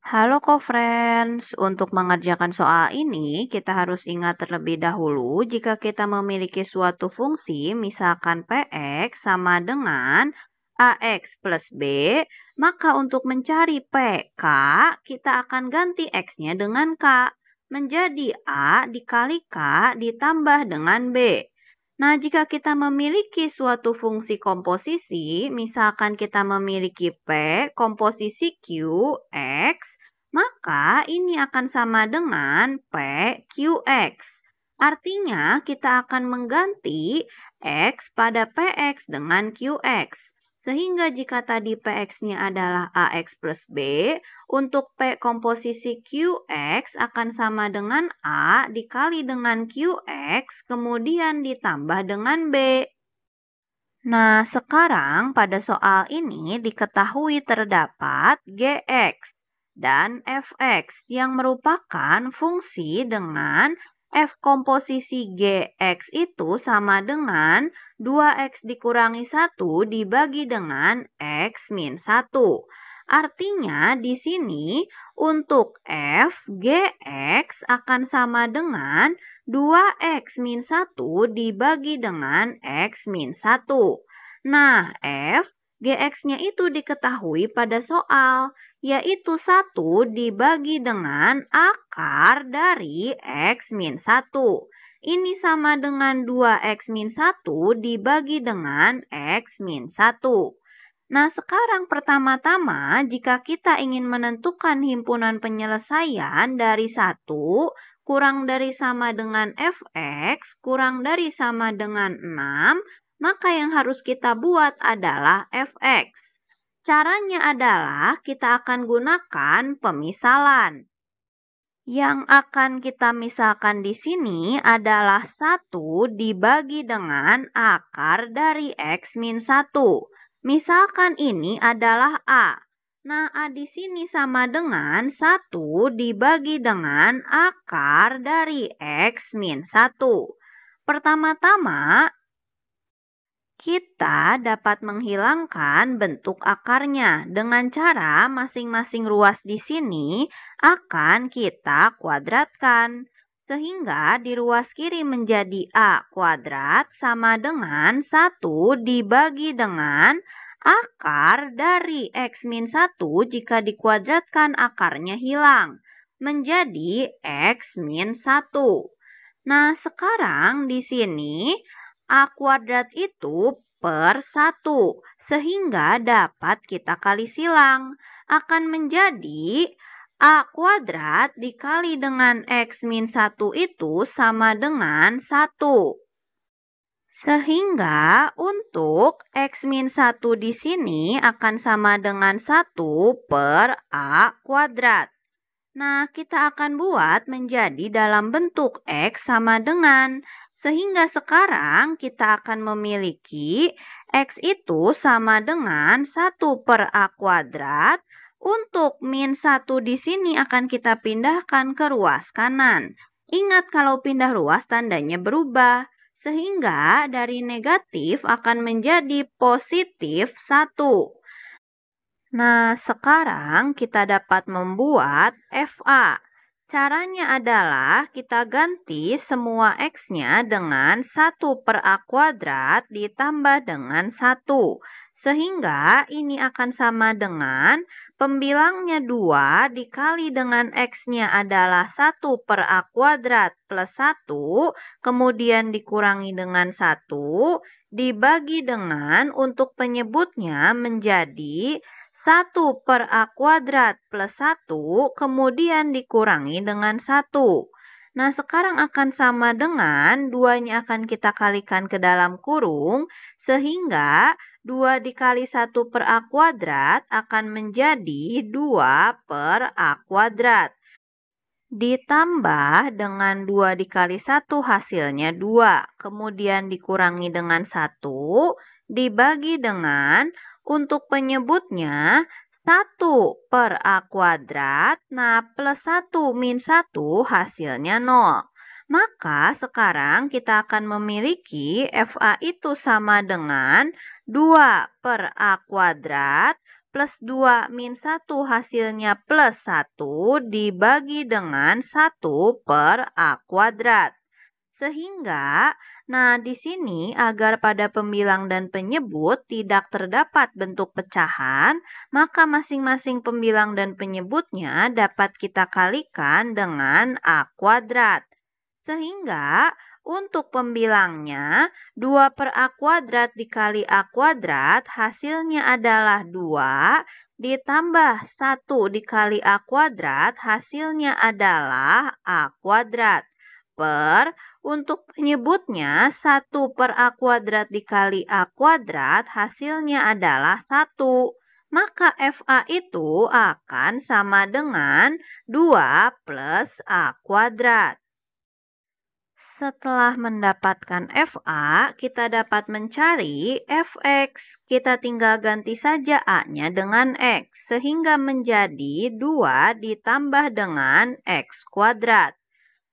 Halo co-friends, untuk mengerjakan soal ini kita harus ingat terlebih dahulu jika kita memiliki suatu fungsi misalkan Px sama dengan AX plus B, maka untuk mencari PK kita akan ganti X-nya dengan K menjadi A dikali K ditambah dengan B. Nah, jika kita memiliki suatu fungsi komposisi, misalkan kita memiliki P, komposisi Q, X, maka ini akan sama dengan P, Q, X. Artinya, kita akan mengganti X pada p x dengan q x. Sehingga jika tadi PX-nya adalah AX plus B, untuk P komposisi QX akan sama dengan A dikali dengan QX, kemudian ditambah dengan B. Nah, sekarang pada soal ini diketahui terdapat GX dan fx yang merupakan fungsi dengan F komposisi GX itu sama dengan 2X dikurangi 1 dibagi dengan X min 1. Artinya di sini untuk F, GX akan sama dengan 2X min 1 dibagi dengan X min 1. Nah, F, GX-nya itu diketahui pada soal yaitu 1 dibagi dengan akar dari X min 1. Ini sama dengan 2X min 1 dibagi dengan X min 1. Nah sekarang pertama-tama jika kita ingin menentukan himpunan penyelesaian dari 1 kurang dari sama dengan fx kurang dari sama dengan 6, maka yang harus kita buat adalah fx. Caranya adalah kita akan gunakan pemisalan. Yang akan kita misalkan di sini adalah 1 dibagi dengan akar dari X min 1. Misalkan ini adalah A. Nah, A di sini sama dengan 1 dibagi dengan akar dari X min 1. Pertama-tama, kita dapat menghilangkan bentuk akarnya dengan cara masing-masing ruas di sini akan kita kuadratkan. Sehingga di ruas kiri menjadi A kuadrat sama dengan 1 dibagi dengan akar dari X-1 jika dikuadratkan akarnya hilang menjadi X-1. Nah, sekarang di sini A kuadrat itu per 1 sehingga dapat kita kali silang akan menjadi A kuadrat dikali dengan X min 1 itu sama dengan 1. Sehingga untuk X min 1 di sini akan sama dengan 1 per A kuadrat. Nah, kita akan buat menjadi dalam bentuk X sama dengan sehingga sekarang kita akan memiliki X itu sama dengan 1 per A kuadrat. Untuk min 1 di sini akan kita pindahkan ke ruas kanan. Ingat kalau pindah ruas tandanya berubah. Sehingga dari negatif akan menjadi positif 1. Nah, sekarang kita dapat membuat FA. Caranya adalah kita ganti semua x-nya dengan 1 per a kuadrat ditambah dengan 1. Sehingga ini akan sama dengan pembilangnya 2 dikali dengan x-nya adalah 1 per a kuadrat plus 1, kemudian dikurangi dengan 1, dibagi dengan untuk penyebutnya menjadi 1 per A kuadrat plus 1 kemudian dikurangi dengan 1. Nah, sekarang akan sama dengan 2-nya akan kita kalikan ke dalam kurung sehingga 2 dikali 1 per A kuadrat akan menjadi 2 per A kuadrat. Ditambah dengan 2 dikali 1 hasilnya 2. Kemudian dikurangi dengan 1 dibagi dengan untuk penyebutnya, 1 per A kuadrat, nah plus 1 min 1 hasilnya 0. Maka sekarang kita akan memiliki FA itu sama dengan 2 per A kuadrat plus 2 min 1 hasilnya plus 1 dibagi dengan 1 per A kuadrat. Sehingga Nah, di sini agar pada pembilang dan penyebut tidak terdapat bentuk pecahan, maka masing-masing pembilang dan penyebutnya dapat kita kalikan dengan A kuadrat. Sehingga untuk pembilangnya, 2 per A kuadrat dikali A kuadrat hasilnya adalah 2 ditambah 1 dikali A kuadrat hasilnya adalah A kuadrat per untuk menyebutnya 1 per A kuadrat dikali A kuadrat hasilnya adalah 1. Maka FA itu akan sama dengan 2 plus A kuadrat. Setelah mendapatkan FA, kita dapat mencari Fx. Kita tinggal ganti saja A-nya dengan X, sehingga menjadi 2 ditambah dengan X kuadrat.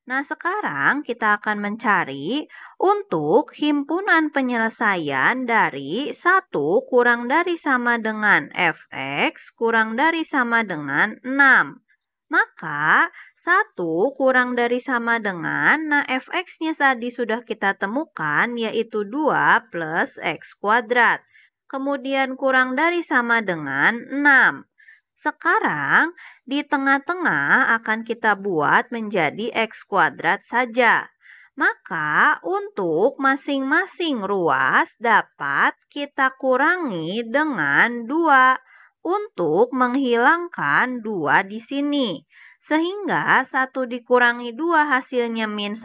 Nah, sekarang kita akan mencari untuk himpunan penyelesaian dari 1 kurang dari sama dengan fx kurang dari sama dengan 6. Maka 1 kurang dari sama dengan, nah fx-nya tadi sudah kita temukan, yaitu 2 plus x kuadrat. Kemudian kurang dari sama dengan 6. Sekarang di tengah-tengah akan kita buat menjadi X kuadrat saja. Maka untuk masing-masing ruas dapat kita kurangi dengan 2 untuk menghilangkan 2 di sini. Sehingga 1 dikurangi 2 hasilnya min 1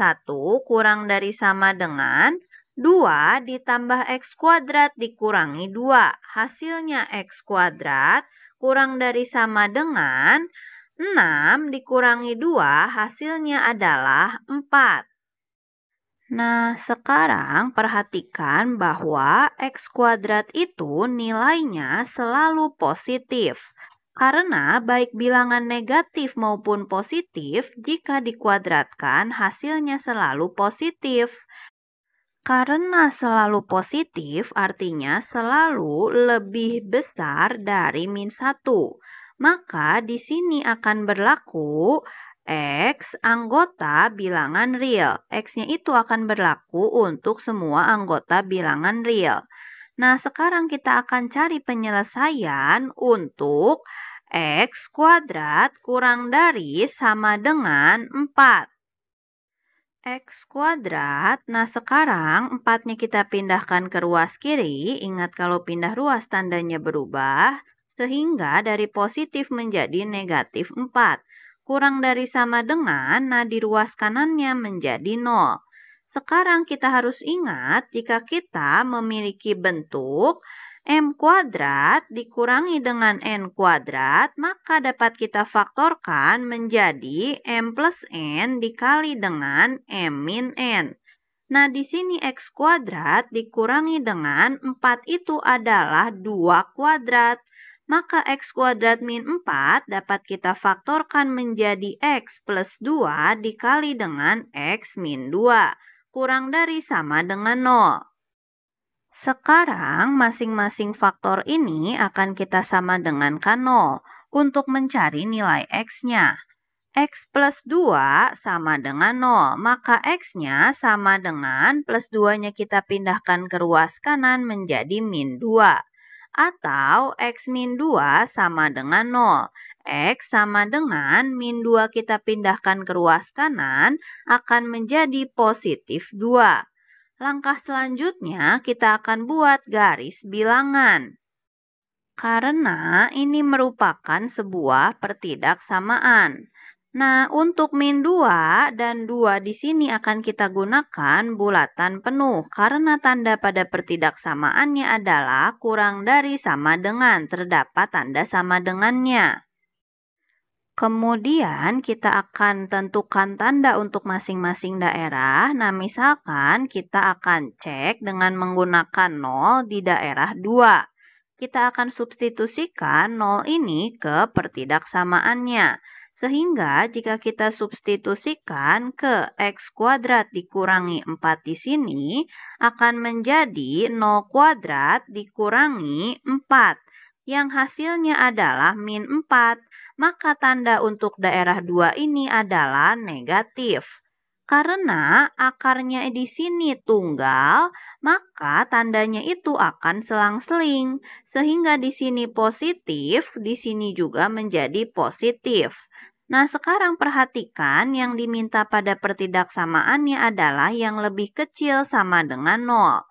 kurang dari sama dengan 2 ditambah X kuadrat dikurangi 2. Hasilnya X kuadrat kurang dari sama dengan 6 dikurangi 2 hasilnya adalah 4. Nah, sekarang perhatikan bahwa X kuadrat itu nilainya selalu positif. Karena baik bilangan negatif maupun positif, jika dikuadratkan hasilnya selalu positif. Karena selalu positif artinya selalu lebih besar dari min 1. Maka di sini akan berlaku X anggota bilangan real. X-nya itu akan berlaku untuk semua anggota bilangan real. Nah, sekarang kita akan cari penyelesaian untuk X kuadrat kurang dari sama dengan 4. X kuadrat. Nah, sekarang empatnya kita pindahkan ke ruas kiri. Ingat kalau pindah ruas tandanya berubah. Sehingga dari positif menjadi negatif 4. Kurang dari sama dengan, nah di ruas kanannya menjadi 0. Sekarang kita harus ingat jika kita memiliki bentuk m kuadrat dikurangi dengan n kuadrat, maka dapat kita faktorkan menjadi m plus n dikali dengan m min n. Nah, di sini x kuadrat dikurangi dengan 4 itu adalah 2 kuadrat. Maka x kuadrat min 4 dapat kita faktorkan menjadi x plus 2 dikali dengan x min 2. Kurang dari sama dengan 0. Sekarang masing-masing faktor ini akan kita sama dengankan 0 untuk mencari nilai x-nya. X plus 2 sama dengan 0, maka X-nya sama dengan plus 2-nya kita pindahkan ke ruas kanan menjadi min 2. Atau X min 2 sama dengan 0. X sama dengan min 2 kita pindahkan ke ruas kanan akan menjadi positif 2. Langkah selanjutnya kita akan buat garis bilangan. Karena ini merupakan sebuah pertidaksamaan. Nah, untuk min 2 dan 2 di sini akan kita gunakan bulatan penuh karena tanda pada pertidaksamaannya adalah kurang dari sama dengan terdapat tanda sama dengannya. Kemudian kita akan tentukan tanda untuk masing-masing daerah. Nah, misalkan kita akan cek dengan menggunakan 0 di daerah 2. Kita akan substitusikan 0 ini ke pertidaksamaannya, Sehingga jika kita substitusikan ke x kuadrat dikurangi 4 di sini akan menjadi 0 kuadrat dikurangi 4 yang hasilnya adalah min 4 maka tanda untuk daerah 2 ini adalah negatif. Karena akarnya di sini tunggal, maka tandanya itu akan selang-seling, sehingga di sini positif, di sini juga menjadi positif. Nah, sekarang perhatikan yang diminta pada pertidaksamaannya adalah yang lebih kecil sama dengan 0.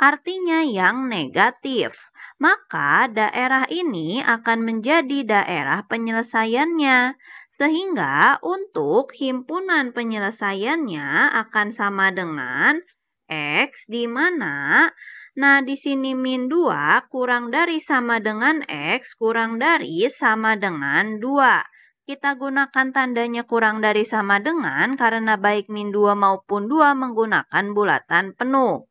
Artinya yang negatif maka daerah ini akan menjadi daerah penyelesaiannya. Sehingga untuk himpunan penyelesaiannya akan sama dengan X di mana Nah, di sini min 2 kurang dari sama dengan X kurang dari sama dengan 2. Kita gunakan tandanya kurang dari sama dengan karena baik min 2 maupun 2 menggunakan bulatan penuh.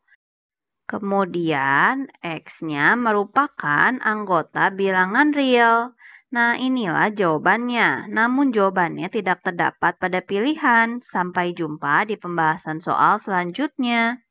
Kemudian X-nya merupakan anggota bilangan real. Nah, inilah jawabannya. Namun jawabannya tidak terdapat pada pilihan. Sampai jumpa di pembahasan soal selanjutnya.